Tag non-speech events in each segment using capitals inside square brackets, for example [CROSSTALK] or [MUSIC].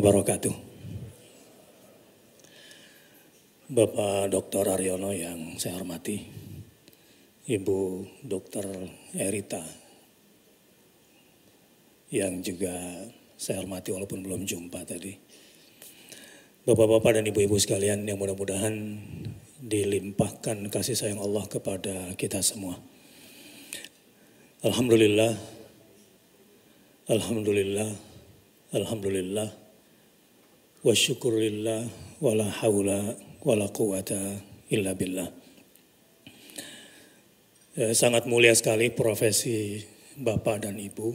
wabarakatuh. Bapak Dr. Aryono yang saya hormati, Ibu Dr. Erita yang juga saya hormati walaupun belum jumpa tadi. Bapak-bapak dan ibu-ibu sekalian yang mudah-mudahan dilimpahkan kasih sayang Allah kepada kita semua. Alhamdulillah, Alhamdulillah, Alhamdulillah, wa syukurillah wa la hawla wa la quwata illa billah. Ya, sangat mulia sekali profesi Bapak dan Ibu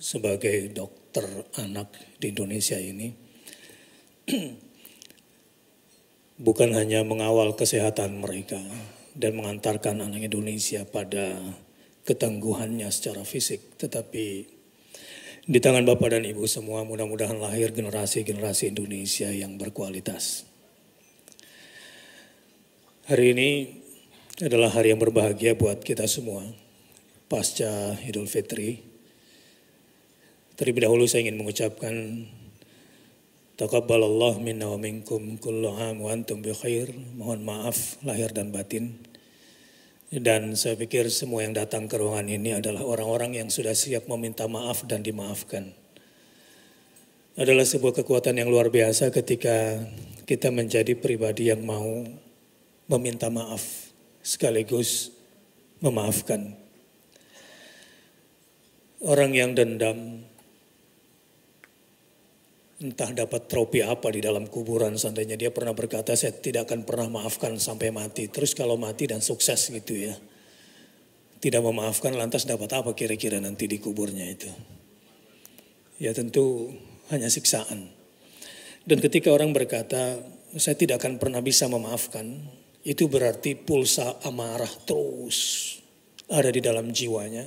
sebagai dokter anak di Indonesia ini. [CLEARS THROAT] Bukan hanya mengawal kesehatan mereka dan mengantarkan anak Indonesia pada ketangguhannya secara fisik, tetapi di tangan Bapak dan Ibu semua mudah-mudahan lahir generasi-generasi Indonesia yang berkualitas. Hari ini adalah hari yang berbahagia buat kita semua pasca Idul Fitri. Terlebih dahulu saya ingin mengucapkan Taqabbalallahu minna wa minkum kullu am wa khair. Mohon maaf lahir dan batin. Dan saya pikir semua yang datang ke ruangan ini adalah orang-orang yang sudah siap meminta maaf dan dimaafkan. Adalah sebuah kekuatan yang luar biasa ketika kita menjadi pribadi yang mau meminta maaf sekaligus memaafkan. Orang yang dendam, entah dapat trofi apa di dalam kuburan seandainya dia pernah berkata saya tidak akan pernah maafkan sampai mati terus kalau mati dan sukses gitu ya tidak memaafkan lantas dapat apa kira-kira nanti di kuburnya itu ya tentu hanya siksaan dan ketika orang berkata saya tidak akan pernah bisa memaafkan itu berarti pulsa amarah terus ada di dalam jiwanya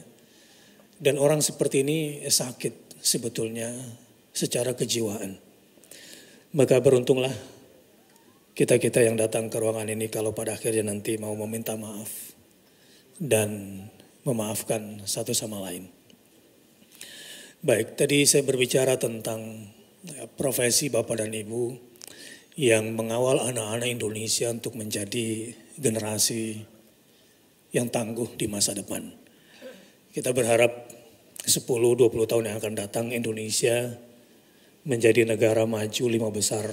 dan orang seperti ini sakit sebetulnya secara kejiwaan. Maka beruntunglah kita-kita yang datang ke ruangan ini kalau pada akhirnya nanti mau meminta maaf dan memaafkan satu sama lain. Baik, tadi saya berbicara tentang ya, profesi Bapak dan Ibu yang mengawal anak-anak Indonesia untuk menjadi generasi yang tangguh di masa depan. Kita berharap 10-20 tahun yang akan datang Indonesia menjadi negara maju lima besar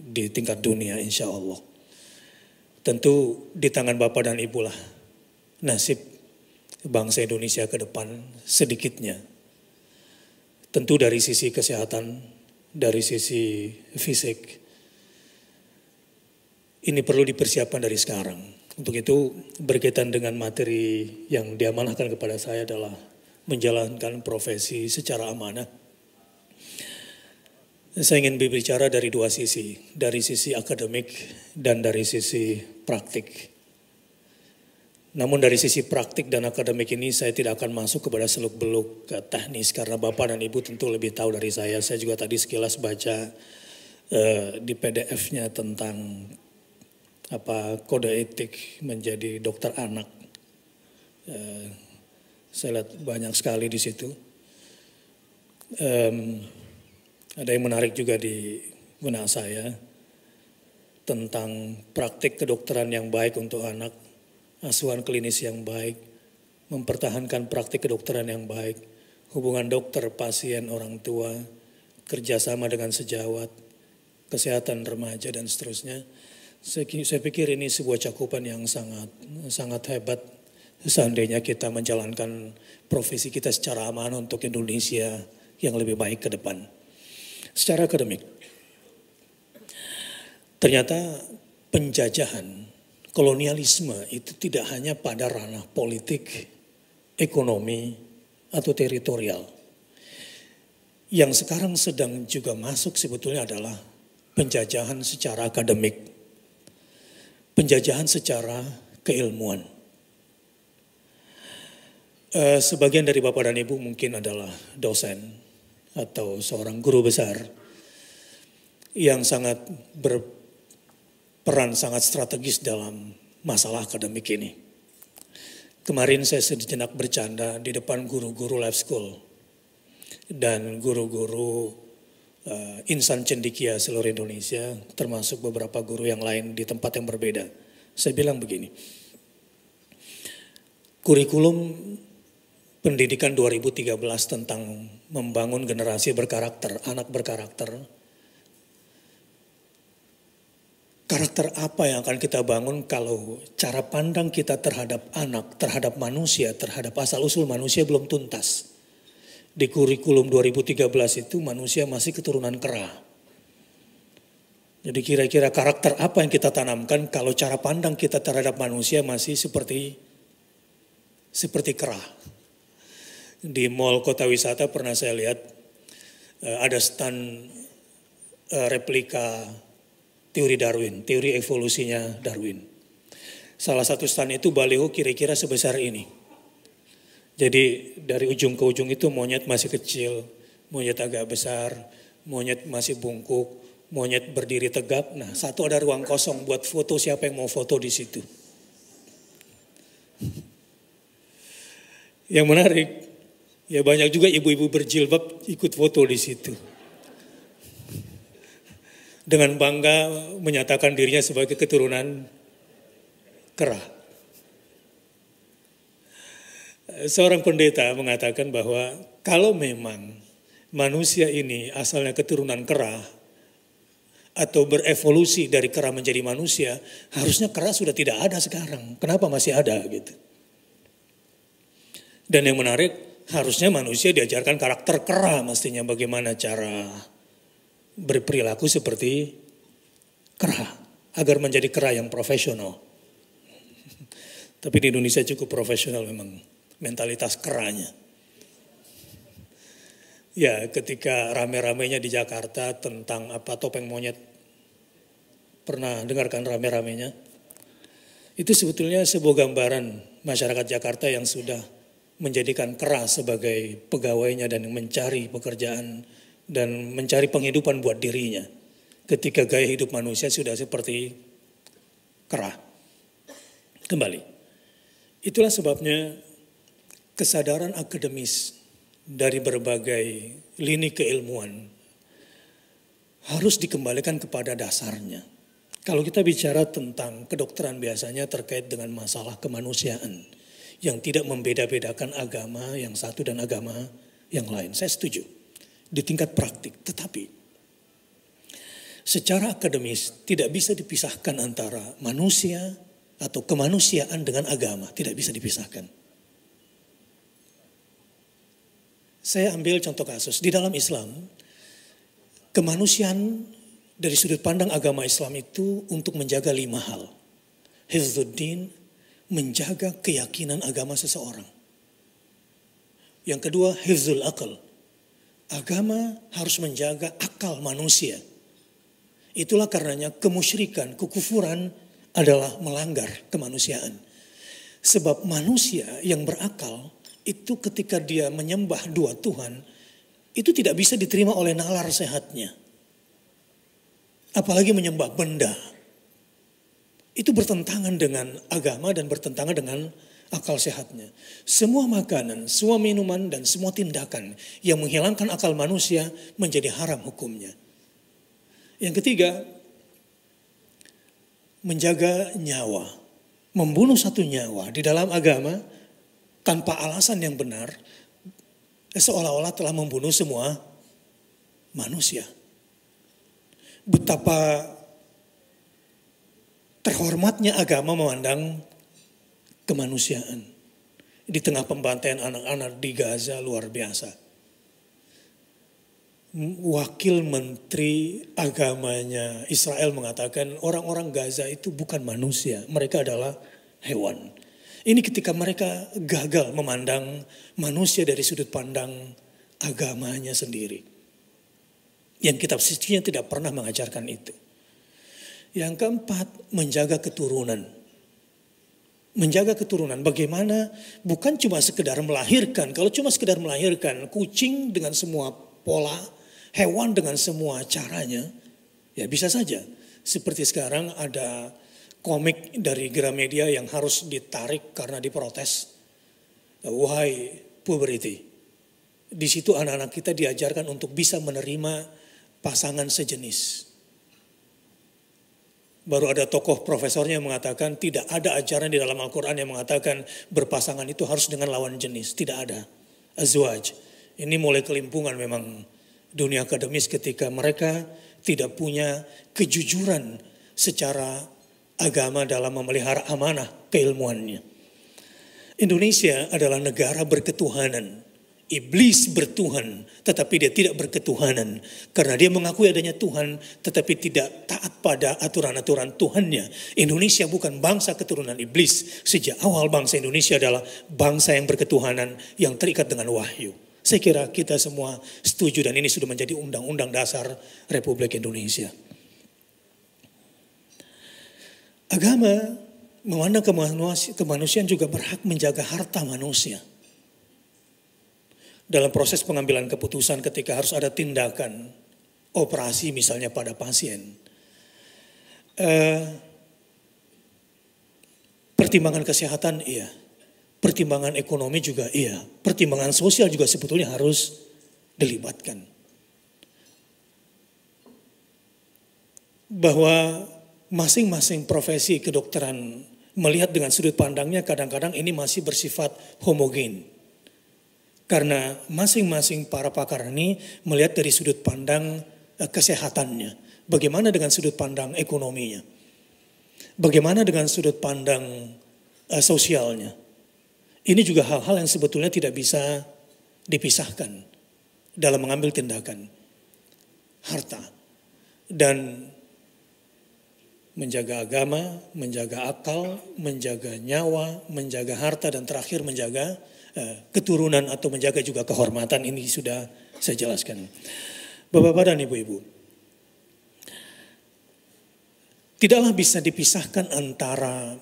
di tingkat dunia insya Allah. Tentu di tangan Bapak dan Ibu lah nasib bangsa Indonesia ke depan sedikitnya. Tentu dari sisi kesehatan, dari sisi fisik, ini perlu dipersiapkan dari sekarang. Untuk itu berkaitan dengan materi yang diamanahkan kepada saya adalah menjalankan profesi secara amanah saya ingin berbicara dari dua sisi, dari sisi akademik dan dari sisi praktik. Namun dari sisi praktik dan akademik ini saya tidak akan masuk kepada seluk-beluk eh, teknis karena Bapak dan Ibu tentu lebih tahu dari saya. Saya juga tadi sekilas baca uh, di PDF-nya tentang apa kode etik menjadi dokter anak. Uh, saya lihat banyak sekali di situ. Um, ada yang menarik juga di benak saya tentang praktik kedokteran yang baik untuk anak, asuhan klinis yang baik, mempertahankan praktik kedokteran yang baik, hubungan dokter, pasien, orang tua, kerjasama dengan sejawat, kesehatan remaja dan seterusnya. Saya, pikir ini sebuah cakupan yang sangat sangat hebat seandainya kita menjalankan profesi kita secara aman untuk Indonesia yang lebih baik ke depan secara akademik. Ternyata penjajahan, kolonialisme itu tidak hanya pada ranah politik, ekonomi, atau teritorial. Yang sekarang sedang juga masuk sebetulnya adalah penjajahan secara akademik, penjajahan secara keilmuan. Eh, sebagian dari Bapak dan Ibu mungkin adalah dosen, atau seorang guru besar yang sangat berperan sangat strategis dalam masalah akademik ini. Kemarin saya sejenak bercanda di depan guru-guru life school dan guru-guru uh, insan cendikia seluruh Indonesia termasuk beberapa guru yang lain di tempat yang berbeda. Saya bilang begini, kurikulum pendidikan 2013 tentang membangun generasi berkarakter, anak berkarakter. Karakter apa yang akan kita bangun kalau cara pandang kita terhadap anak, terhadap manusia, terhadap asal-usul manusia belum tuntas. Di kurikulum 2013 itu manusia masih keturunan kera. Jadi kira-kira karakter apa yang kita tanamkan kalau cara pandang kita terhadap manusia masih seperti seperti kera di mall kota wisata pernah saya lihat eh, ada stand eh, replika teori Darwin, teori evolusinya Darwin. Salah satu stand itu baliho kira-kira sebesar ini. Jadi dari ujung ke ujung itu monyet masih kecil, monyet agak besar, monyet masih bungkuk, monyet berdiri tegap. Nah, satu ada ruang kosong buat foto siapa yang mau foto di situ. [LAUGHS] Yang menarik, Ya banyak juga ibu-ibu berjilbab ikut foto di situ. Dengan bangga menyatakan dirinya sebagai keturunan kera. Seorang pendeta mengatakan bahwa kalau memang manusia ini asalnya keturunan kera atau berevolusi dari kera menjadi manusia, harusnya kera sudah tidak ada sekarang. Kenapa masih ada gitu? Dan yang menarik harusnya manusia diajarkan karakter kera mestinya bagaimana cara berperilaku seperti kera agar menjadi kera yang profesional. [LAUGHS] Tapi di Indonesia cukup profesional memang mentalitas keranya. Ya ketika rame-ramenya di Jakarta tentang apa topeng monyet pernah dengarkan rame-ramenya? Itu sebetulnya sebuah gambaran masyarakat Jakarta yang sudah menjadikan keras sebagai pegawainya dan mencari pekerjaan dan mencari penghidupan buat dirinya. Ketika gaya hidup manusia sudah seperti kerah. Kembali. Itulah sebabnya kesadaran akademis dari berbagai lini keilmuan harus dikembalikan kepada dasarnya. Kalau kita bicara tentang kedokteran biasanya terkait dengan masalah kemanusiaan yang tidak membeda-bedakan agama yang satu dan agama yang lain. Saya setuju di tingkat praktik, tetapi secara akademis tidak bisa dipisahkan antara manusia atau kemanusiaan dengan agama, tidak bisa dipisahkan. Saya ambil contoh kasus di dalam Islam, kemanusiaan dari sudut pandang agama Islam itu untuk menjaga lima hal. Hizuddin, menjaga keyakinan agama seseorang. Yang kedua, hifzul akal. Agama harus menjaga akal manusia. Itulah karenanya kemusyrikan, kekufuran adalah melanggar kemanusiaan. Sebab manusia yang berakal itu ketika dia menyembah dua Tuhan, itu tidak bisa diterima oleh nalar sehatnya. Apalagi menyembah benda itu bertentangan dengan agama dan bertentangan dengan akal sehatnya. Semua makanan, semua minuman, dan semua tindakan yang menghilangkan akal manusia menjadi haram hukumnya. Yang ketiga, menjaga nyawa. Membunuh satu nyawa di dalam agama tanpa alasan yang benar, seolah-olah telah membunuh semua manusia. Betapa terhormatnya agama memandang kemanusiaan. Di tengah pembantaian anak-anak di Gaza luar biasa. Wakil Menteri Agamanya Israel mengatakan orang-orang Gaza itu bukan manusia, mereka adalah hewan. Ini ketika mereka gagal memandang manusia dari sudut pandang agamanya sendiri. Yang kitab suci tidak pernah mengajarkan itu. Yang keempat, menjaga keturunan. Menjaga keturunan, bagaimana bukan cuma sekedar melahirkan. Kalau cuma sekedar melahirkan, kucing dengan semua pola, hewan dengan semua caranya, ya bisa saja. Seperti sekarang ada komik dari Gramedia yang harus ditarik karena diprotes. Wahai puberty. Di situ anak-anak kita diajarkan untuk bisa menerima pasangan sejenis. Baru ada tokoh profesornya yang mengatakan tidak ada ajaran di dalam Al-Quran yang mengatakan berpasangan itu harus dengan lawan jenis. Tidak ada. Azwaj. Ini mulai kelimpungan memang dunia akademis ketika mereka tidak punya kejujuran secara agama dalam memelihara amanah keilmuannya. Indonesia adalah negara berketuhanan. Iblis bertuhan, tetapi dia tidak berketuhanan. Karena dia mengakui adanya Tuhan, tetapi tidak taat pada aturan-aturan Tuhannya. Indonesia bukan bangsa keturunan iblis. Sejak awal bangsa Indonesia adalah bangsa yang berketuhanan, yang terikat dengan wahyu. Saya kira kita semua setuju dan ini sudah menjadi undang-undang dasar Republik Indonesia. Agama memandang kemanusiaan juga berhak menjaga harta manusia dalam proses pengambilan keputusan ketika harus ada tindakan operasi misalnya pada pasien. Eh, pertimbangan kesehatan iya, pertimbangan ekonomi juga iya, pertimbangan sosial juga sebetulnya harus dilibatkan. Bahwa masing-masing profesi kedokteran melihat dengan sudut pandangnya kadang-kadang ini masih bersifat homogen karena masing-masing para pakar ini melihat dari sudut pandang eh, kesehatannya. Bagaimana dengan sudut pandang ekonominya? Bagaimana dengan sudut pandang eh, sosialnya? Ini juga hal-hal yang sebetulnya tidak bisa dipisahkan dalam mengambil tindakan. Harta dan menjaga agama, menjaga akal, menjaga nyawa, menjaga harta, dan terakhir menjaga Eh, keturunan atau menjaga juga kehormatan ini sudah saya jelaskan. Bapak-bapak dan ibu-ibu, tidaklah bisa dipisahkan antara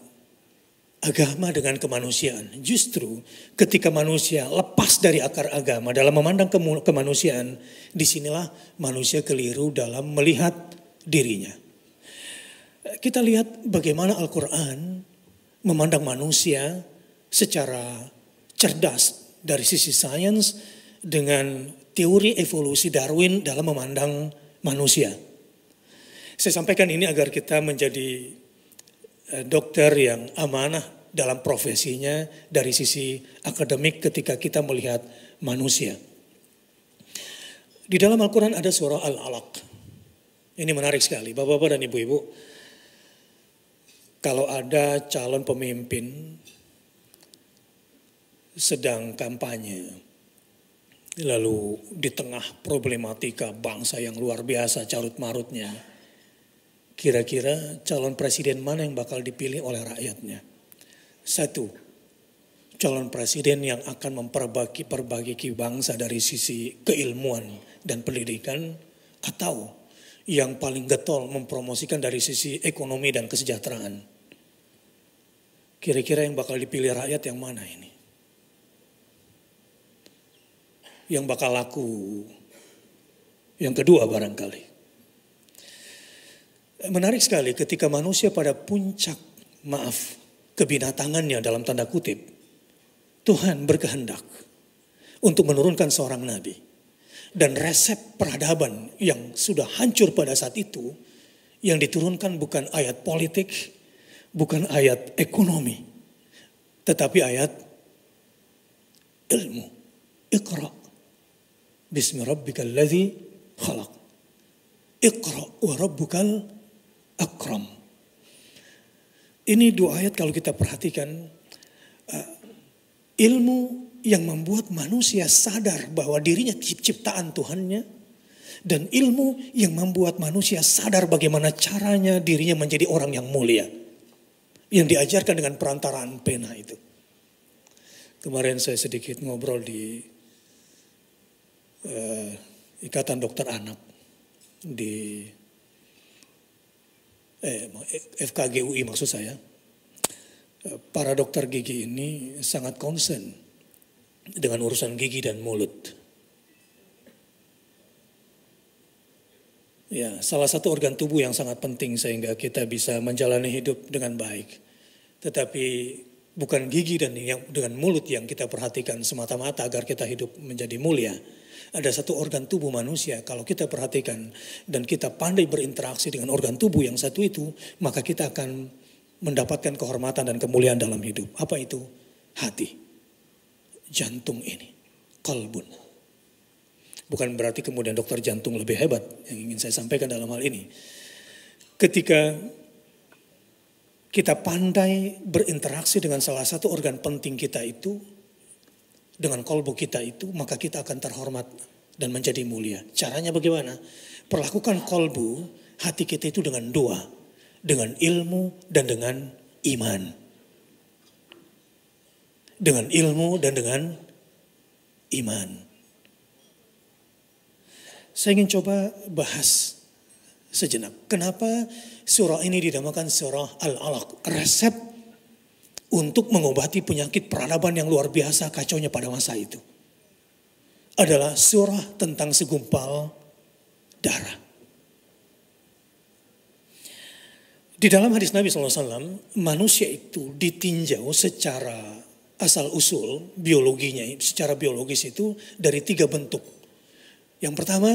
agama dengan kemanusiaan. Justru ketika manusia lepas dari akar agama dalam memandang kemanusiaan, disinilah manusia keliru dalam melihat dirinya. Kita lihat bagaimana Al-Quran memandang manusia secara cerdas dari sisi sains dengan teori evolusi Darwin dalam memandang manusia. Saya sampaikan ini agar kita menjadi eh, dokter yang amanah dalam profesinya dari sisi akademik ketika kita melihat manusia. Di dalam Al-Quran ada surah Al-Alaq. Ini menarik sekali, Bapak-Bapak dan Ibu-Ibu. Kalau ada calon pemimpin sedang kampanye. Lalu di tengah problematika bangsa yang luar biasa carut marutnya, kira-kira calon presiden mana yang bakal dipilih oleh rakyatnya? Satu, calon presiden yang akan memperbaiki perbagi bangsa dari sisi keilmuan dan pendidikan atau yang paling getol mempromosikan dari sisi ekonomi dan kesejahteraan. Kira-kira yang bakal dipilih rakyat yang mana ini? yang bakal laku. Yang kedua barangkali. Menarik sekali ketika manusia pada puncak maaf kebinatangannya dalam tanda kutip. Tuhan berkehendak untuk menurunkan seorang nabi. Dan resep peradaban yang sudah hancur pada saat itu yang diturunkan bukan ayat politik, bukan ayat ekonomi, tetapi ayat ilmu. Iqra. Bismi rabbikal ladzi khalaq. Iqra wa rabbukal akram. Ini dua ayat kalau kita perhatikan uh, ilmu yang membuat manusia sadar bahwa dirinya ciptaan Tuhannya dan ilmu yang membuat manusia sadar bagaimana caranya dirinya menjadi orang yang mulia. Yang diajarkan dengan perantaraan pena itu. Kemarin saya sedikit ngobrol di eh, Ikatan Dokter Anak di eh, FKGUI maksud saya. Eh, para dokter gigi ini sangat konsen dengan urusan gigi dan mulut. Ya, salah satu organ tubuh yang sangat penting sehingga kita bisa menjalani hidup dengan baik. Tetapi bukan gigi dan yang, dengan mulut yang kita perhatikan semata-mata agar kita hidup menjadi mulia, ada satu organ tubuh manusia. Kalau kita perhatikan dan kita pandai berinteraksi dengan organ tubuh yang satu itu, maka kita akan mendapatkan kehormatan dan kemuliaan dalam hidup. Apa itu? Hati. Jantung ini. Kolbun. Bukan berarti kemudian dokter jantung lebih hebat yang ingin saya sampaikan dalam hal ini. Ketika kita pandai berinteraksi dengan salah satu organ penting kita itu, dengan kolbu kita itu, maka kita akan terhormat dan menjadi mulia. Caranya bagaimana? Perlakukan kolbu hati kita itu dengan dua. Dengan ilmu dan dengan iman. Dengan ilmu dan dengan iman. Saya ingin coba bahas sejenak. Kenapa surah ini dinamakan surah Al-Alaq? Resep untuk mengobati penyakit peradaban yang luar biasa kacaunya pada masa itu. Adalah surah tentang segumpal darah. Di dalam hadis Nabi SAW, manusia itu ditinjau secara asal-usul biologinya, secara biologis itu dari tiga bentuk. Yang pertama,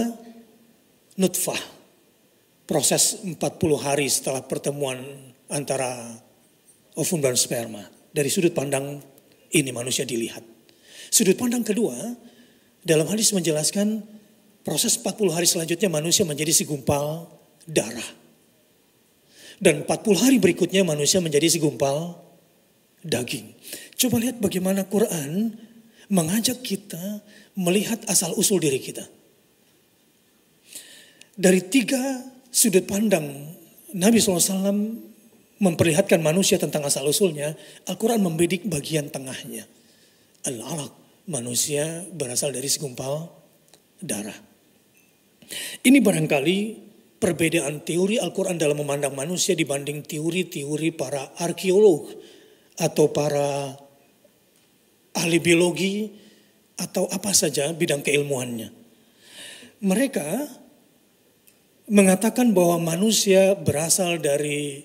nutfah. Proses 40 hari setelah pertemuan antara ovum dan sperma. Dari sudut pandang ini manusia dilihat. Sudut pandang kedua, dalam hadis menjelaskan proses 40 hari selanjutnya manusia menjadi segumpal darah. Dan 40 hari berikutnya manusia menjadi segumpal daging. Coba lihat bagaimana Quran mengajak kita melihat asal-usul diri kita. Dari tiga sudut pandang Nabi SAW memperlihatkan manusia tentang asal-usulnya, Al-Quran membidik bagian tengahnya. Al-Alaq, manusia berasal dari segumpal darah. Ini barangkali perbedaan teori Al-Quran dalam memandang manusia dibanding teori-teori para arkeolog atau para ahli biologi atau apa saja bidang keilmuannya. Mereka mengatakan bahwa manusia berasal dari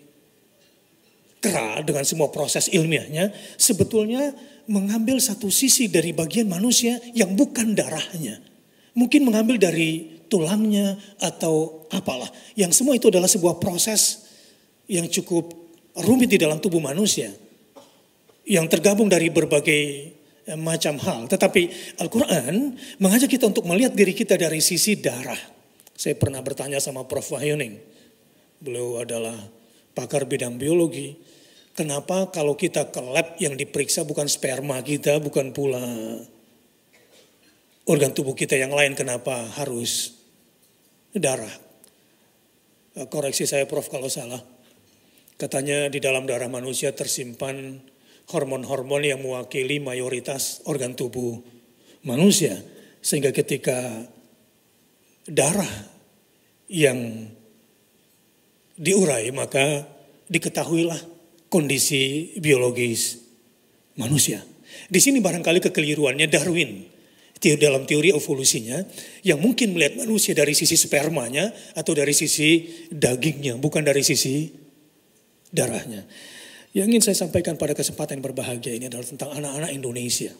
kera dengan semua proses ilmiahnya, sebetulnya mengambil satu sisi dari bagian manusia yang bukan darahnya. Mungkin mengambil dari tulangnya atau apalah. Yang semua itu adalah sebuah proses yang cukup rumit di dalam tubuh manusia. Yang tergabung dari berbagai eh, macam hal. Tetapi Al-Quran mengajak kita untuk melihat diri kita dari sisi darah. Saya pernah bertanya sama Prof. Wahyuning. Beliau adalah pakar bidang biologi. Kenapa kalau kita ke lab yang diperiksa bukan sperma kita, bukan pula organ tubuh kita yang lain, kenapa harus darah? Eh, koreksi saya Prof kalau salah. Katanya di dalam darah manusia tersimpan hormon-hormon yang mewakili mayoritas organ tubuh manusia. Sehingga ketika darah yang diurai maka diketahuilah kondisi biologis manusia. Di sini barangkali kekeliruannya Darwin dalam teori evolusinya yang mungkin melihat manusia dari sisi spermanya atau dari sisi dagingnya, bukan dari sisi darahnya. Yang ingin saya sampaikan pada kesempatan yang berbahagia ini adalah tentang anak-anak Indonesia.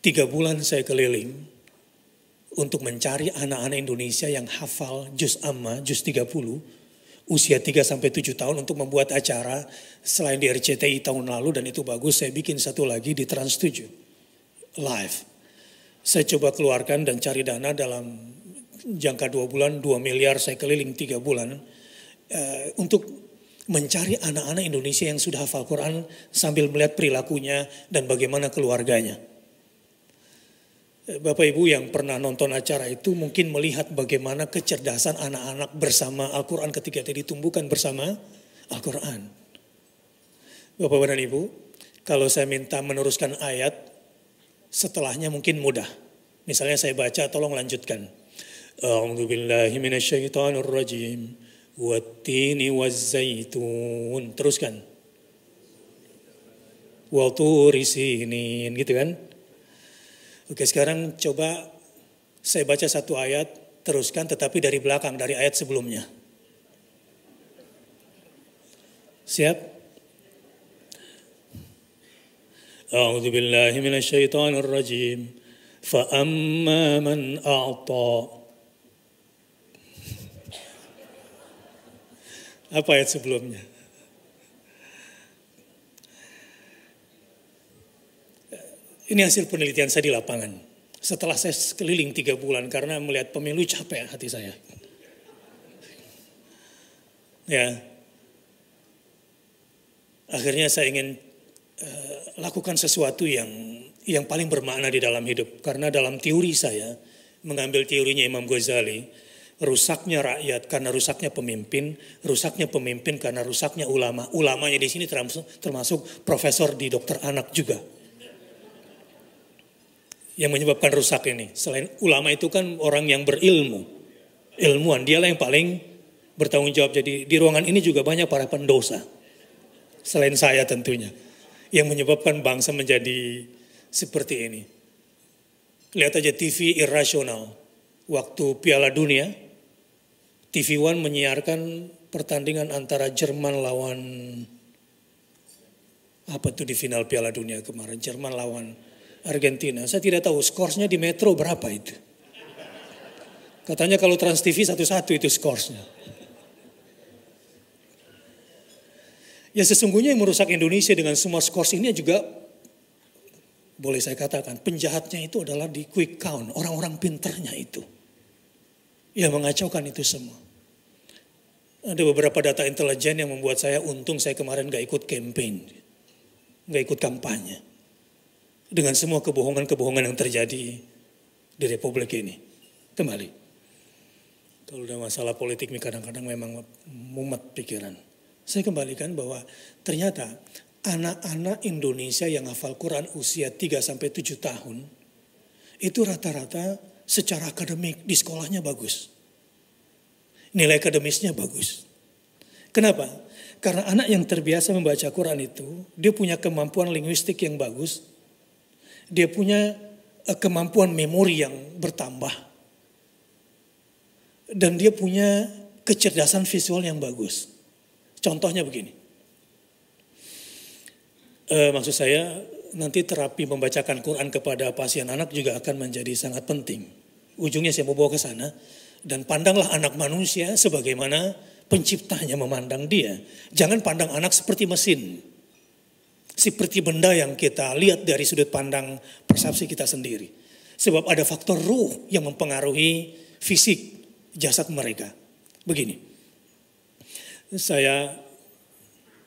Tiga bulan saya keliling untuk mencari anak-anak Indonesia yang hafal juz amma, juz 30, usia 3 sampai 7 tahun untuk membuat acara selain di RCTI tahun lalu dan itu bagus saya bikin satu lagi di Trans 7 live. Saya coba keluarkan dan cari dana dalam jangka 2 bulan 2 miliar saya keliling 3 bulan uh, untuk mencari anak-anak Indonesia yang sudah hafal Quran sambil melihat perilakunya dan bagaimana keluarganya. Eh, Bapak Ibu yang pernah nonton acara itu mungkin melihat bagaimana kecerdasan anak-anak bersama Al-Quran ketika itu ditumbuhkan bersama Al-Quran. Bapak dan Ibu, kalau saya minta meneruskan ayat, setelahnya mungkin mudah. Misalnya saya baca, tolong lanjutkan. A'udzu billahi rajim. Wattini wazzaitun. Teruskan. Wa turi ini, gitu kan? Oke, sekarang coba saya baca satu ayat, teruskan tetapi dari belakang, dari ayat sebelumnya. Siap? A'udzu billahi minasyaitonir rajim. Fa amma man a'ta Apa ayat sebelumnya? Ini hasil penelitian saya di lapangan. Setelah saya keliling tiga bulan karena melihat pemilu capek hati saya. Ya, akhirnya saya ingin uh, lakukan sesuatu yang yang paling bermakna di dalam hidup. Karena dalam teori saya mengambil teorinya Imam Ghazali, rusaknya rakyat karena rusaknya pemimpin, rusaknya pemimpin karena rusaknya ulama. Ulamanya di sini termasuk, termasuk profesor di dokter anak juga yang menyebabkan rusak ini. Selain ulama itu kan orang yang berilmu, ilmuwan, dialah yang paling bertanggung jawab. Jadi di ruangan ini juga banyak para pendosa, selain saya tentunya, yang menyebabkan bangsa menjadi seperti ini. Lihat aja TV irasional. Waktu Piala Dunia, TV One menyiarkan pertandingan antara Jerman lawan apa tuh di final Piala Dunia kemarin Jerman lawan Argentina. Saya tidak tahu skorsnya di Metro berapa itu. Katanya kalau Trans TV satu-satu itu skorsnya. Ya sesungguhnya yang merusak Indonesia dengan semua skors ini juga boleh saya katakan penjahatnya itu adalah di quick count, orang-orang pinternya itu. Yang mengacaukan itu semua. Ada beberapa data intelijen yang membuat saya untung saya kemarin gak ikut campaign. Gak ikut kampanye dengan semua kebohongan-kebohongan yang terjadi di Republik ini. Kembali. Kalau ada masalah politik ini kadang-kadang memang mumet pikiran. Saya kembalikan bahwa ternyata anak-anak Indonesia yang hafal Quran usia 3 sampai 7 tahun itu rata-rata secara akademik di sekolahnya bagus. Nilai akademisnya bagus. Kenapa? Karena anak yang terbiasa membaca Quran itu, dia punya kemampuan linguistik yang bagus, dia punya eh, kemampuan memori yang bertambah. Dan dia punya kecerdasan visual yang bagus. Contohnya begini. E, maksud saya nanti terapi membacakan Quran kepada pasien anak juga akan menjadi sangat penting. Ujungnya saya mau bawa ke sana. Dan pandanglah anak manusia sebagaimana penciptanya memandang dia. Jangan pandang anak seperti mesin seperti benda yang kita lihat dari sudut pandang persepsi kita sendiri. Sebab ada faktor ruh yang mempengaruhi fisik jasad mereka. Begini, saya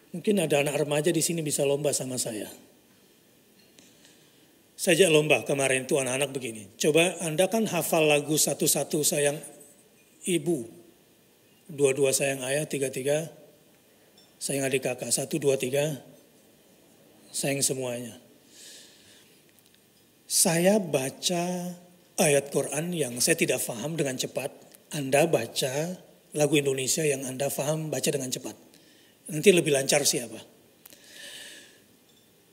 mungkin ada anak remaja di sini bisa lomba sama saya. Saya lomba kemarin tuh anak-anak begini. Coba Anda kan hafal lagu satu-satu sayang ibu. Dua-dua sayang ayah, tiga-tiga sayang adik kakak. Satu, dua, tiga, sayang semuanya. Saya baca ayat Quran yang saya tidak paham dengan cepat. Anda baca lagu Indonesia yang Anda paham baca dengan cepat. Nanti lebih lancar siapa?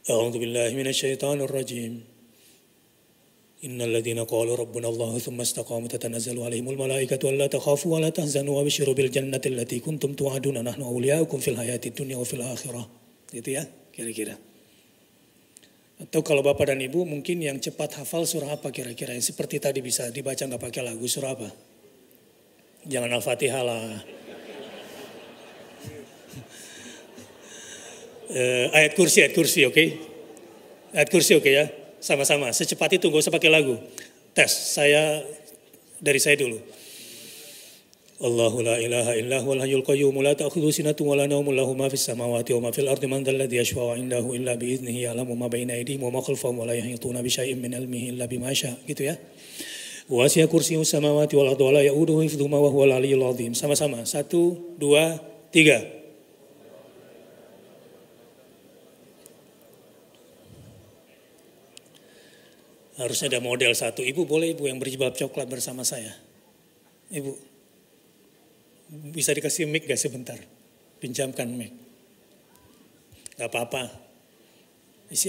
A'udzubillahiminasyaitonirrajim. Innal ladzina qalu rabbuna Allah thumma istaqamu tatanazzalu alaihimul malaikatu alla takhafu wa la tahzanu wa bisyiru bil jannati allati kuntum tu'aduna nahnu awliya'ukum fil hayati dunya wa fil akhirah. Gitu ya, kira-kira. Atau kalau Bapak dan Ibu mungkin yang cepat hafal surah apa kira-kira? Yang seperti tadi bisa dibaca nggak pakai lagu surah apa? Jangan Al-Fatihah lah. [LAUGHS] eh, ayat kursi, ayat kursi oke? Okay? Ayat kursi oke okay, ya? Sama-sama, secepat itu gak usah pakai lagu. Tes, saya dari saya dulu. Allahu la ilaha illa huwal hayyul qayyum la ta'khudhuhu sinatun wa la nawmun lahu ma fis samawati wa ma fil ardi man dhal ladzi yashfa'u 'indahu illa bi idznihi ya'lamu ma baina aydihim wa ma khalfahum wa la yahituna bi syai'in min ilmihi illa bima syaa gitu ya Wasia kursi samawati wal ardi la ya'uduhu hifdhuhuma wa huwal aliyyul 'adzim sama-sama satu dua tiga Harusnya ada model satu. Ibu boleh ibu yang berjilbab coklat bersama saya. Ibu. Bisa dikasih mic gak sebentar? Pinjamkan mic. Gak apa-apa.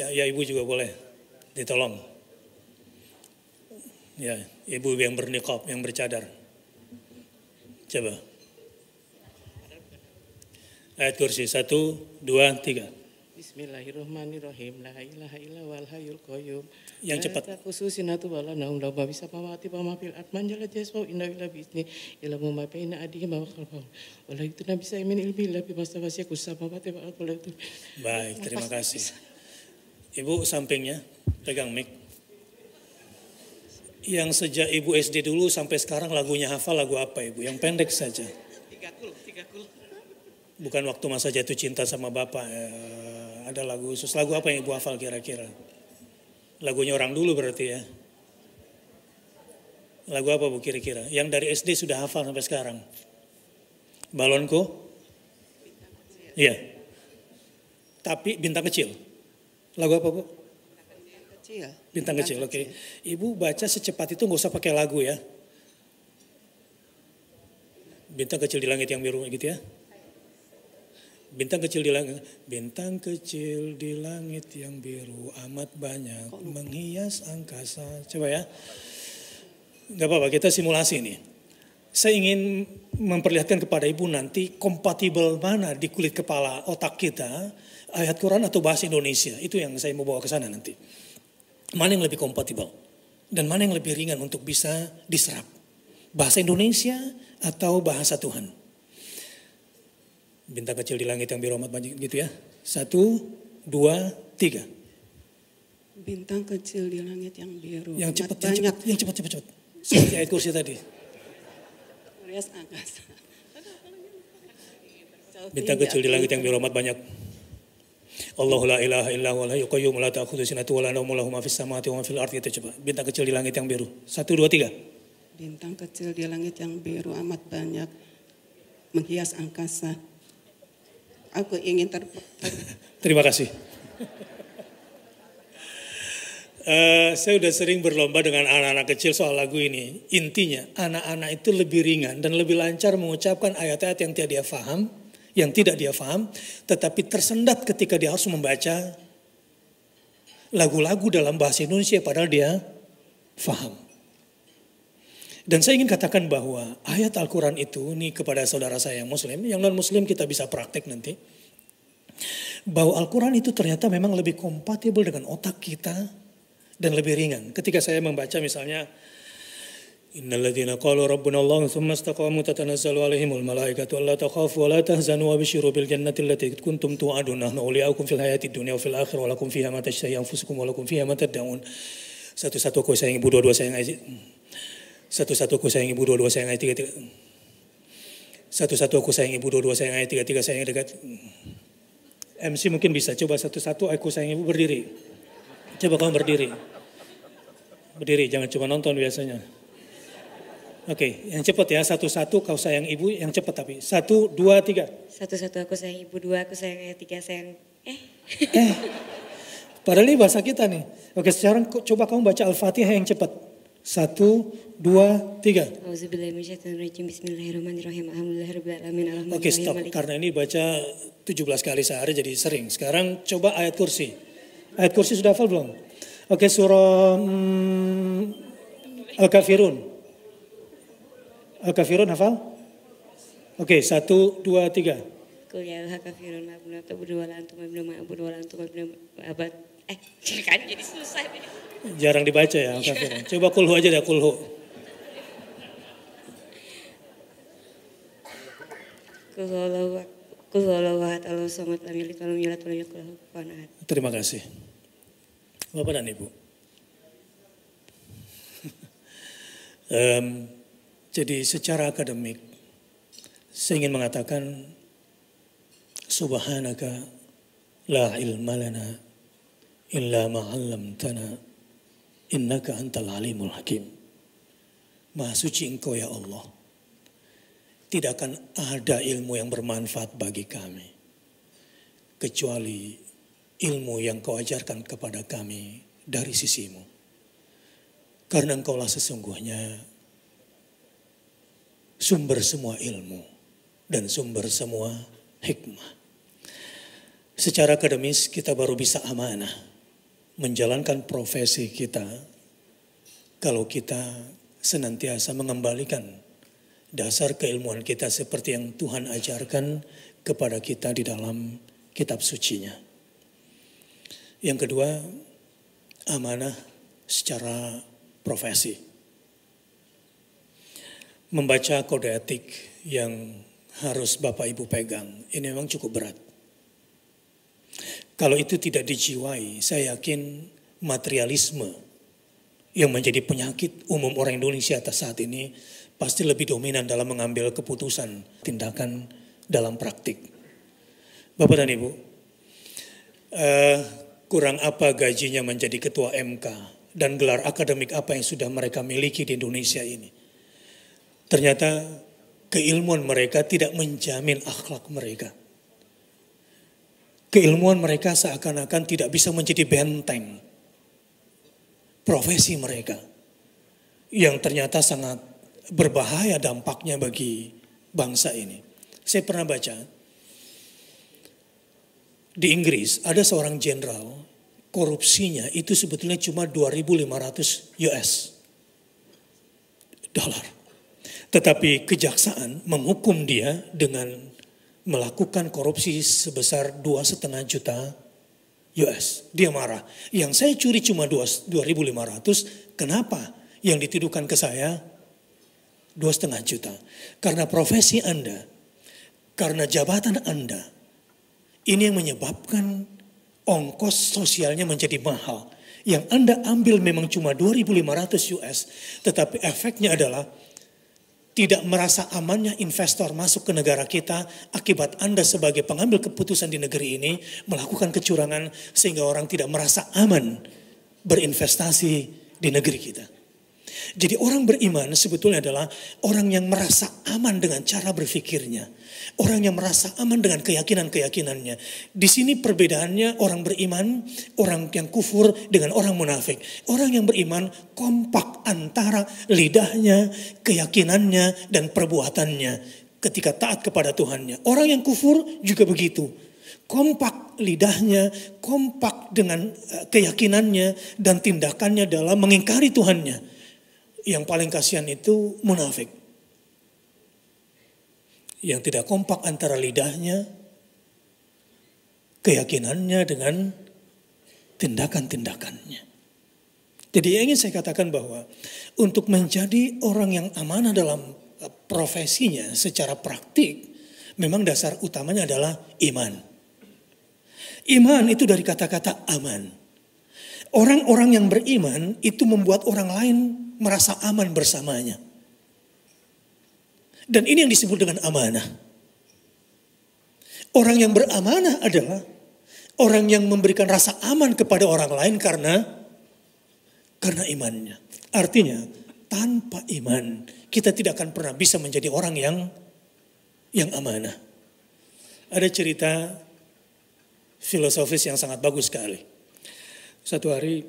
Ya ibu juga boleh. Ditolong. Ya, ibu yang bernikop, yang bercadar. Coba. Ayat kursi, satu, dua, tiga. Bismillahirrahmanirrahim. La ilaha illa wal qayyum yang eh, cepat. Khususina tu bala naum lau ba bisa mamati ba mapil atman jala jeswa inna ila bisni ila mumape ina adi ma kalbau. Wala itu nabi saya min ilmi labi masa wasya kusama mati ba wala itu. Baik, terima kasih. Ibu sampingnya pegang mic. Yang sejak Ibu SD dulu sampai sekarang lagunya hafal lagu apa Ibu? Yang pendek saja. Tiga Tiga 30. Bukan waktu masa jatuh cinta sama Bapak. Eh, ada lagu khusus. Lagu apa yang Ibu hafal kira-kira? Lagunya orang dulu berarti ya. Lagu apa Bu kira-kira? Yang dari SD sudah hafal sampai sekarang. Balonku? Iya. Tapi bintang kecil. Lagu apa Bu? Bintang kecil. kecil, oke. Okay. Ibu baca secepat itu nggak usah pakai lagu ya. Bintang kecil di langit yang biru gitu ya. Bintang kecil di langit, bintang kecil di langit yang biru amat banyak menghias angkasa. Coba ya, nggak apa-apa kita simulasi ini Saya ingin memperlihatkan kepada ibu nanti kompatibel mana di kulit kepala otak kita ayat Quran atau bahasa Indonesia. Itu yang saya mau bawa ke sana nanti. Mana yang lebih kompatibel dan mana yang lebih ringan untuk bisa diserap. Bahasa Indonesia atau bahasa Tuhan bintang kecil di langit yang biru amat banyak gitu ya. Satu, dua, tiga. Bintang kecil di langit yang biru. Yang cepat, yang cepat, yang cepat, cepat, cepat. Seperti ayat kursi tadi. angkasa. [LAUGHS] Bintang kecil di langit yang biru amat banyak. Allahu la ilaha illa huwa la yuqayyum la ta'khudhu sinatu wa la nawmu lahu ma fis samawati wa ma fil ardi ya, Bintang kecil di langit yang biru. Satu, dua, tiga. Bintang kecil di langit yang biru amat banyak menghias angkasa aku ingin ter... Terima kasih. Uh, saya sudah sering berlomba dengan anak-anak kecil soal lagu ini. Intinya, anak-anak itu lebih ringan dan lebih lancar mengucapkan ayat-ayat yang tidak dia faham, yang tidak dia faham, tetapi tersendat ketika dia harus membaca lagu-lagu dalam bahasa Indonesia padahal dia faham. Dan saya ingin katakan bahwa ayat Al-Quran itu nih kepada saudara saya yang muslim, yang non-muslim kita bisa praktek nanti. Bahwa Al-Quran itu ternyata memang lebih kompatibel dengan otak kita dan lebih ringan. Ketika saya membaca misalnya Innalladzina qalu rabbuna Allah thumma istaqamu tatanazzalu alaihimul malaikatu alla takhafu wa la tahzanu wa bisyiru bil jannati allati kuntum tu'adun nahnu awliya'ukum fil hayati dunya wa fil akhirah wa lakum fiha ma tashtahi anfusukum wa lakum fiha ma tad'un. Satu-satu kau sayang ibu dua-dua sayang ayah. Satu-satu aku sayang ibu, dua-dua sayang ayah, tiga-tiga. Satu-satu aku sayang ibu, dua-dua sayang ayah, tiga-tiga sayang dekat. MC mungkin bisa, coba satu-satu aku sayang ibu berdiri. Coba kamu berdiri. Berdiri, jangan cuma nonton biasanya. Oke, okay, yang cepat ya. Satu-satu kau sayang ibu, yang cepat tapi. Satu, dua, tiga. Satu-satu aku sayang ibu, dua aku sayang ayah, tiga sayang... Eh. eh. Padahal ini bahasa kita nih. Oke, sekarang coba kamu baca Al-Fatihah yang cepat. Satu, dua, tiga. Oke okay, stop, karena ini baca 17 kali sehari jadi sering. Sekarang coba ayat kursi. Ayat kursi sudah hafal belum? Oke okay, surah hmm, Al-Kafirun. Al-Kafirun hafal? Oke, okay, satu, dua, tiga. Kuliah al-kafirun ma'abun atau berdua lantum ma'abun ma'abun wa'lantum ma'abun Eh, kan jadi susah. Jarang dibaca ya, ya Coba kulhu aja deh kulhu. Terima kasih. Bapak dan Ibu. um, [LAUGHS] jadi secara akademik, saya ingin mengatakan Subhanaka la ilmalana illa ma'allamtana Innaka antal alimul hakim. Maha suci engkau ya Allah. Tidak akan ada ilmu yang bermanfaat bagi kami. Kecuali ilmu yang kau ajarkan kepada kami dari sisimu. Karena engkaulah sesungguhnya sumber semua ilmu dan sumber semua hikmah. Secara akademis kita baru bisa amanah menjalankan profesi kita kalau kita senantiasa mengembalikan dasar keilmuan kita seperti yang Tuhan ajarkan kepada kita di dalam kitab sucinya. Yang kedua, amanah secara profesi. Membaca kode etik yang harus Bapak Ibu pegang, ini memang cukup berat. Kalau itu tidak dijiwai, saya yakin materialisme yang menjadi penyakit umum orang Indonesia atas saat ini pasti lebih dominan dalam mengambil keputusan, tindakan dalam praktik. Bapak dan Ibu, uh, kurang apa gajinya menjadi ketua MK dan gelar akademik apa yang sudah mereka miliki di Indonesia ini. Ternyata keilmuan mereka tidak menjamin akhlak mereka. Keilmuan mereka seakan-akan tidak bisa menjadi benteng. Profesi mereka yang ternyata sangat berbahaya dampaknya bagi bangsa ini. Saya pernah baca di Inggris ada seorang jenderal korupsinya itu sebetulnya cuma 2.500 US dollar, Tetapi kejaksaan menghukum dia dengan melakukan korupsi sebesar dua setengah juta US. Dia marah. Yang saya curi cuma 2.500, kenapa yang dituduhkan ke saya dua setengah juta? Karena profesi Anda, karena jabatan Anda, ini yang menyebabkan ongkos sosialnya menjadi mahal. Yang Anda ambil memang cuma 2.500 US, tetapi efeknya adalah tidak merasa amannya investor masuk ke negara kita akibat Anda sebagai pengambil keputusan di negeri ini melakukan kecurangan sehingga orang tidak merasa aman berinvestasi di negeri kita. Jadi orang beriman sebetulnya adalah orang yang merasa aman dengan cara berpikirnya Orang yang merasa aman dengan keyakinan-keyakinannya. Di sini perbedaannya orang beriman, orang yang kufur dengan orang munafik. Orang yang beriman kompak antara lidahnya, keyakinannya, dan perbuatannya ketika taat kepada Tuhannya. Orang yang kufur juga begitu. Kompak lidahnya, kompak dengan eh, keyakinannya dan tindakannya dalam mengingkari Tuhannya. Yang paling kasihan itu munafik yang tidak kompak antara lidahnya, keyakinannya dengan tindakan-tindakannya. Jadi yang ingin saya katakan bahwa untuk menjadi orang yang amanah dalam eh, profesinya secara praktik memang dasar utamanya adalah iman. Iman itu dari kata-kata aman. Orang-orang yang beriman itu membuat orang lain merasa aman bersamanya. Dan ini yang disebut dengan amanah. Orang yang beramanah adalah orang yang memberikan rasa aman kepada orang lain karena karena imannya. Artinya, tanpa iman kita tidak akan pernah bisa menjadi orang yang yang amanah. Ada cerita filosofis yang sangat bagus sekali. Satu hari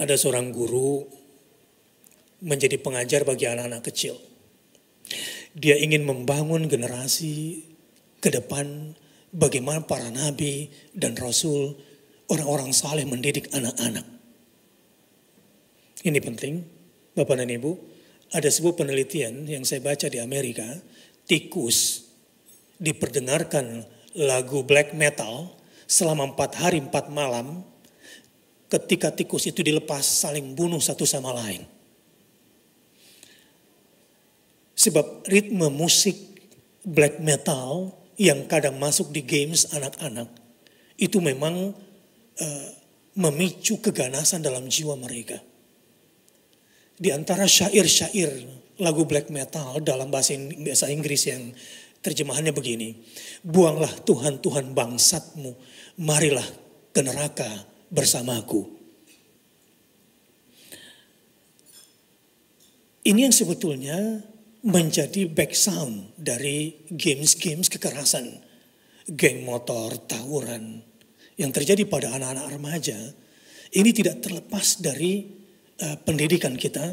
ada seorang guru menjadi pengajar bagi anak-anak kecil. Dia ingin membangun generasi ke depan bagaimana para nabi dan rasul, orang-orang saleh mendidik anak-anak. Ini penting, Bapak dan Ibu. Ada sebuah penelitian yang saya baca di Amerika, tikus diperdengarkan lagu black metal selama empat hari empat malam ketika tikus itu dilepas saling bunuh satu sama lain. Sebab ritme musik black metal yang kadang masuk di games anak-anak itu memang uh, memicu keganasan dalam jiwa mereka. Di antara syair-syair lagu black metal dalam bahasa, bahasa Inggris yang terjemahannya begini. Buanglah Tuhan-Tuhan bangsatmu, marilah ke neraka bersamaku. Ini yang sebetulnya menjadi background dari games-games kekerasan, geng motor, tawuran yang terjadi pada anak-anak remaja ini tidak terlepas dari uh, pendidikan kita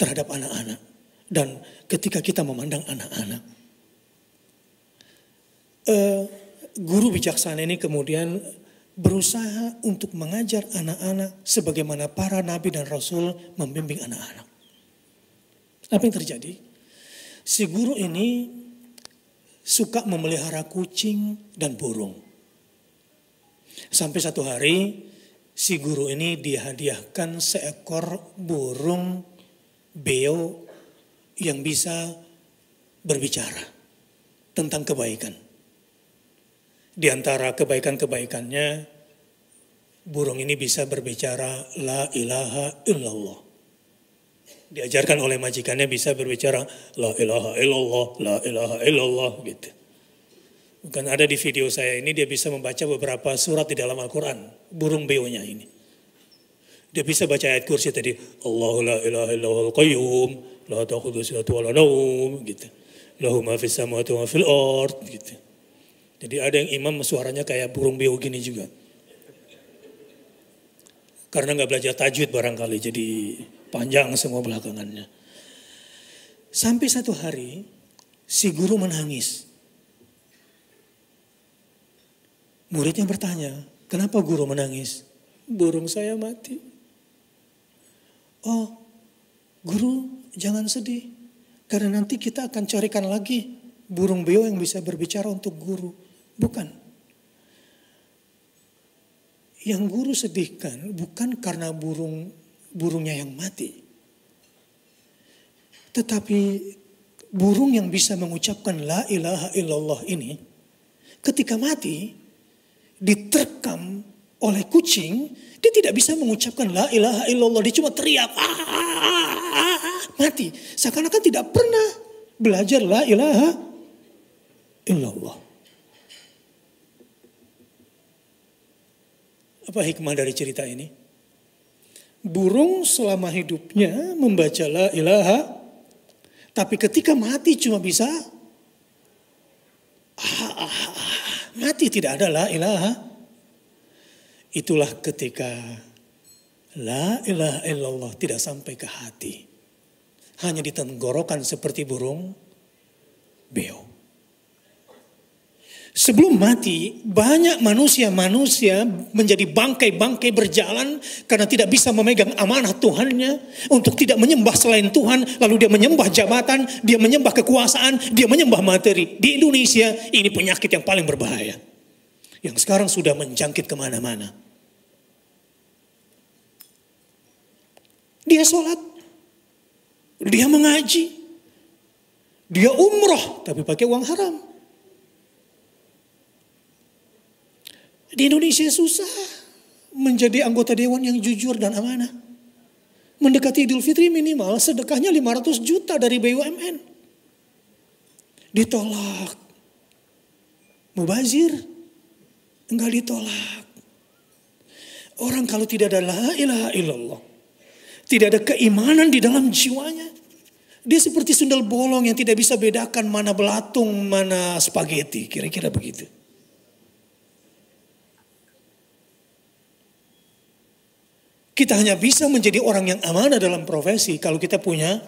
terhadap anak-anak dan ketika kita memandang anak-anak. Uh, guru bijaksana ini kemudian berusaha untuk mengajar anak-anak sebagaimana para nabi dan rasul membimbing anak-anak. Apa yang terjadi? Si guru ini suka memelihara kucing dan burung. Sampai satu hari si guru ini dihadiahkan seekor burung beo yang bisa berbicara tentang kebaikan. Di antara kebaikan-kebaikannya, burung ini bisa berbicara la ilaha illallah diajarkan oleh majikannya bisa berbicara la ilaha illallah, la ilaha illallah gitu. Bukan ada di video saya ini dia bisa membaca beberapa surat di dalam Al-Quran. Burung beo-nya ini. Dia bisa baca ayat kursi tadi. Allahu la ilaha illallahul qayyum. La ta'khudu sinatu wa la naum. Gitu. Lahu ma fis samawati wa fil ard. Gitu. Jadi ada yang imam suaranya kayak burung beo gini juga. Karena nggak belajar tajwid barangkali. Jadi Panjang semua belakangannya. Sampai satu hari si guru menangis. Muridnya bertanya, kenapa guru menangis? Burung saya mati. Oh, guru jangan sedih. Karena nanti kita akan carikan lagi burung beo yang bisa berbicara untuk guru. Bukan. Yang guru sedihkan bukan karena burung burungnya yang mati. Tetapi burung yang bisa mengucapkan la ilaha illallah ini ketika mati diterkam oleh kucing, dia tidak bisa mengucapkan la ilaha illallah, dia cuma teriak ah ah ah, ah, ah, ah mati. Seakan-akan tidak pernah belajar la ilaha illallah. Apa hikmah dari cerita ini? Burung selama hidupnya membaca la ilaha, tapi ketika mati cuma bisa ah, ah, ah, ah, mati tidak ada la ilaha. Itulah ketika la ilaha illallah tidak sampai ke hati. Hanya ditenggorokan seperti burung beo. Sebelum mati, banyak manusia-manusia menjadi bangkai-bangkai berjalan karena tidak bisa memegang amanah Tuhannya untuk tidak menyembah selain Tuhan, lalu dia menyembah jabatan, dia menyembah kekuasaan, dia menyembah materi. Di Indonesia ini penyakit yang paling berbahaya. Yang sekarang sudah menjangkit kemana-mana. Dia sholat, dia mengaji, dia umroh tapi pakai uang haram. Di Indonesia susah menjadi anggota dewan yang jujur dan amanah. Mendekati Idul Fitri minimal sedekahnya 500 juta dari BUMN. Ditolak. Mubazir. Enggak ditolak. Orang kalau tidak ada la ilaha illallah. Tidak ada keimanan di dalam jiwanya. Dia seperti sundal bolong yang tidak bisa bedakan mana belatung, mana spageti, Kira-kira begitu. Kita hanya bisa menjadi orang yang amanah dalam profesi kalau kita punya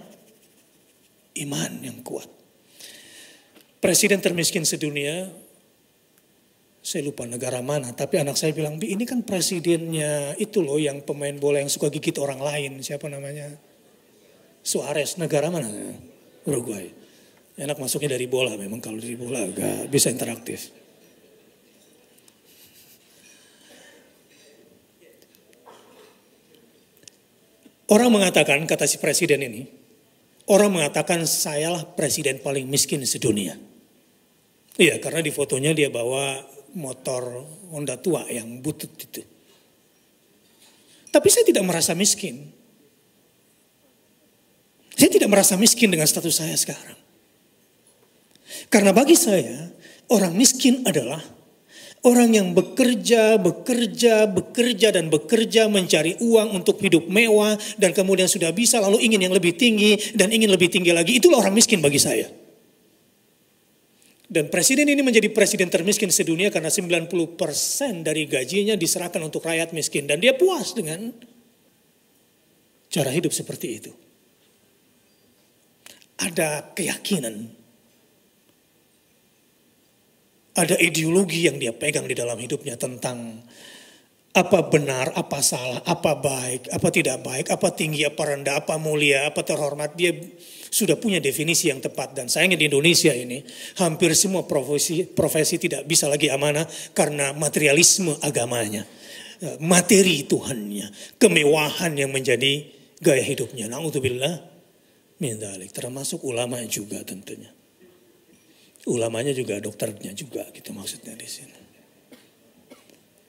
iman yang kuat. Presiden termiskin sedunia, saya lupa negara mana, tapi anak saya bilang, ini kan presidennya itu loh yang pemain bola yang suka gigit orang lain, siapa namanya? Suarez, negara mana? Hmm. Uruguay. Enak masuknya dari bola memang, kalau dari bola agak bisa interaktif. Orang mengatakan, kata si presiden ini, orang mengatakan sayalah presiden paling miskin sedunia. Iya, karena di fotonya dia bawa motor Honda tua yang butut itu. Tapi saya tidak merasa miskin. Saya tidak merasa miskin dengan status saya sekarang. Karena bagi saya, orang miskin adalah Orang yang bekerja, bekerja, bekerja, dan bekerja mencari uang untuk hidup mewah, dan kemudian sudah bisa, lalu ingin yang lebih tinggi, dan ingin lebih tinggi lagi. Itulah orang miskin bagi saya. Dan presiden ini menjadi presiden termiskin sedunia karena 90% dari gajinya diserahkan untuk rakyat miskin. Dan dia puas dengan cara hidup seperti itu. Ada keyakinan ada ideologi yang dia pegang di dalam hidupnya tentang apa benar, apa salah, apa baik, apa tidak baik, apa tinggi, apa rendah, apa mulia, apa terhormat. Dia sudah punya definisi yang tepat dan sayangnya di Indonesia ini hampir semua profesi profesi tidak bisa lagi amanah karena materialisme agamanya. Eh, materi Tuhannya, kemewahan yang menjadi gaya hidupnya. Nah, Termasuk ulama juga tentunya ulamanya juga dokternya juga gitu maksudnya di sini.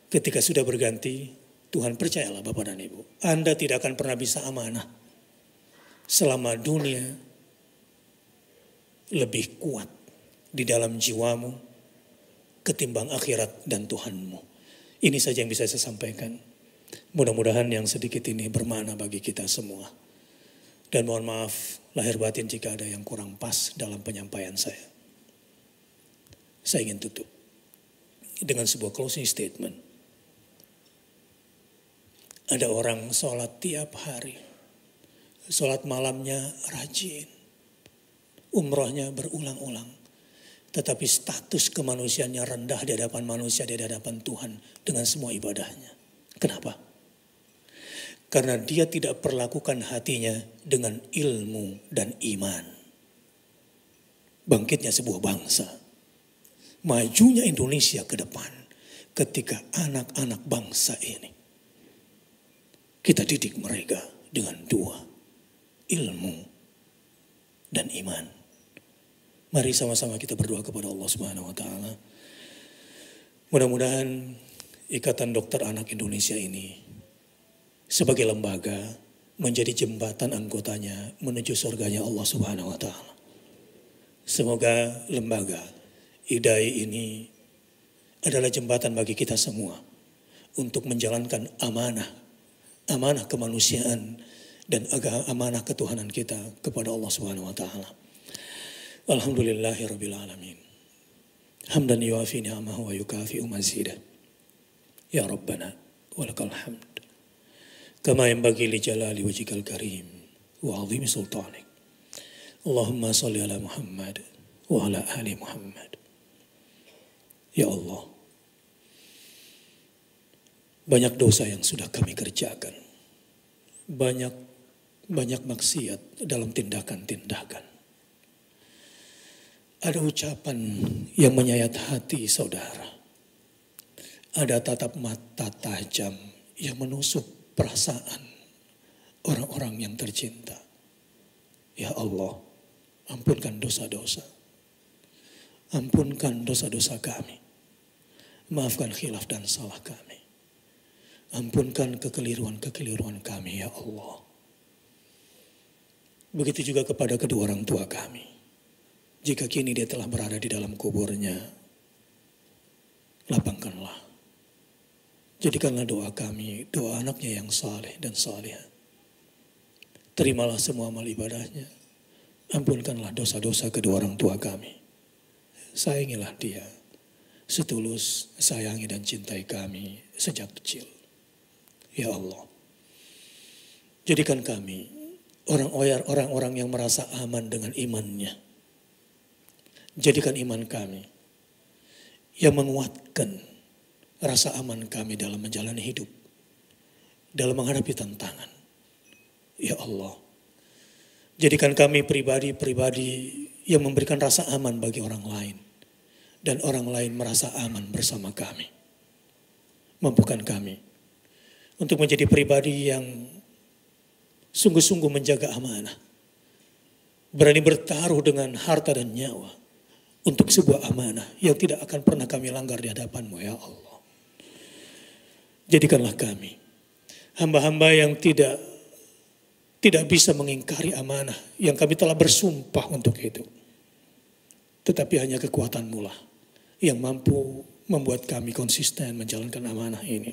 Ketika sudah berganti, Tuhan percayalah Bapak dan Ibu, Anda tidak akan pernah bisa amanah selama dunia lebih kuat di dalam jiwamu ketimbang akhirat dan Tuhanmu. Ini saja yang bisa saya sampaikan. Mudah-mudahan yang sedikit ini bermakna bagi kita semua. Dan mohon maaf lahir batin jika ada yang kurang pas dalam penyampaian saya. Saya ingin tutup dengan sebuah closing statement. Ada orang sholat tiap hari. Sholat malamnya rajin. Umrohnya berulang-ulang. Tetapi status kemanusiaannya rendah di hadapan manusia, di hadapan Tuhan dengan semua ibadahnya. Kenapa? Karena dia tidak perlakukan hatinya dengan ilmu dan iman. Bangkitnya sebuah bangsa majunya Indonesia ke depan ketika anak-anak bangsa ini kita didik mereka dengan dua ilmu dan iman. Mari sama-sama kita berdoa kepada Allah Subhanahu wa taala. Mudah-mudahan Ikatan Dokter Anak Indonesia ini sebagai lembaga menjadi jembatan anggotanya menuju surganya Allah Subhanahu wa taala. Semoga lembaga Hidayah ini adalah jembatan bagi kita semua untuk menjalankan amanah, amanah kemanusiaan dan amanah ketuhanan kita kepada Allah Subhanahu wa taala. Alhamdulillahirabbil alamin. Hamdan yuafi ni'amahu wa yukafi mazidah. Ya Rabbana walakal hamd. Kama yanbaghi li jalali wajhikal karim wa 'azimi sultanik. Allahumma salli ala Muhammad wa ala ali Muhammad. Ya Allah, banyak dosa yang sudah kami kerjakan. Banyak banyak maksiat dalam tindakan-tindakan. Ada ucapan yang menyayat hati saudara. Ada tatap mata tajam yang menusuk perasaan orang-orang yang tercinta. Ya Allah, ampunkan dosa-dosa. Ampunkan dosa-dosa kami. Maafkan khilaf dan salah kami. Ampunkan kekeliruan-kekeliruan kami ya Allah. Begitu juga kepada kedua orang tua kami. Jika kini dia telah berada di dalam kuburnya, lapangkanlah. Jadikanlah doa kami, doa anaknya yang saleh dan saleh. Terimalah semua amal ibadahnya. Ampunkanlah dosa-dosa kedua orang tua kami. Sayangilah dia setulus sayangi dan cintai kami sejak kecil. Ya Allah, jadikan kami orang-orang yang merasa aman dengan imannya. Jadikan iman kami yang menguatkan rasa aman kami dalam menjalani hidup, dalam menghadapi tantangan. Ya Allah, jadikan kami pribadi-pribadi yang memberikan rasa aman bagi orang lain dan orang lain merasa aman bersama kami. Mampukan kami untuk menjadi pribadi yang sungguh-sungguh menjaga amanah. Berani bertaruh dengan harta dan nyawa untuk sebuah amanah yang tidak akan pernah kami langgar di hadapanmu ya Allah. Jadikanlah kami hamba-hamba yang tidak tidak bisa mengingkari amanah yang kami telah bersumpah untuk itu. Tetapi hanya kekuatan mula yang mampu membuat kami konsisten menjalankan amanah ini.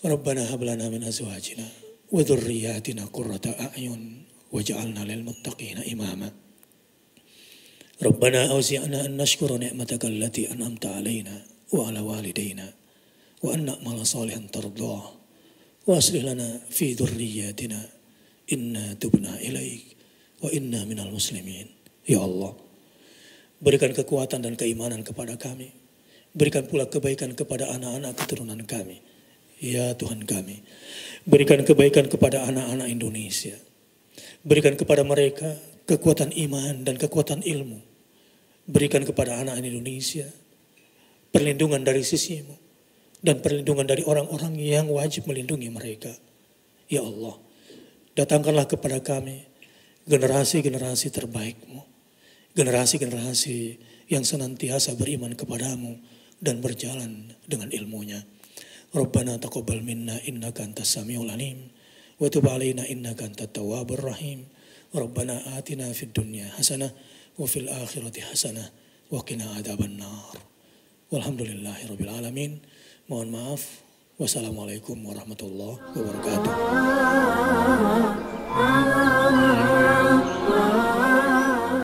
Rabbana hablana min azwajina wa dhurriyyatina qurrata a'yun waj'alna lil muttaqina imama. Rabbana awzi'na an nashkura ni'mataka allati an'amta 'alaina wa 'ala walidayna wa an na'mala salihan tardha wa aslih lana fi dhurriyyatina inna tubna ilaik wa inna minal muslimin. Ya Allah, Berikan kekuatan dan keimanan kepada kami. Berikan pula kebaikan kepada anak-anak keturunan kami. Ya Tuhan kami. Berikan kebaikan kepada anak-anak Indonesia. Berikan kepada mereka kekuatan iman dan kekuatan ilmu. Berikan kepada anak anak Indonesia perlindungan dari sisimu. Dan perlindungan dari orang-orang yang wajib melindungi mereka. Ya Allah, datangkanlah kepada kami generasi-generasi terbaikmu generasi-generasi yang senantiasa beriman kepadamu dan berjalan dengan ilmunya. Rabbana taqabbal minna innaka antas samiul alim wa tub alaina innaka antat tawwabur rahim. Rabbana atina fid dunya hasanah wa fil akhirati hasanah wa qina adzaban nar. Walhamdulillahirabbil alamin. Mohon maaf. Wassalamualaikum warahmatullahi wabarakatuh.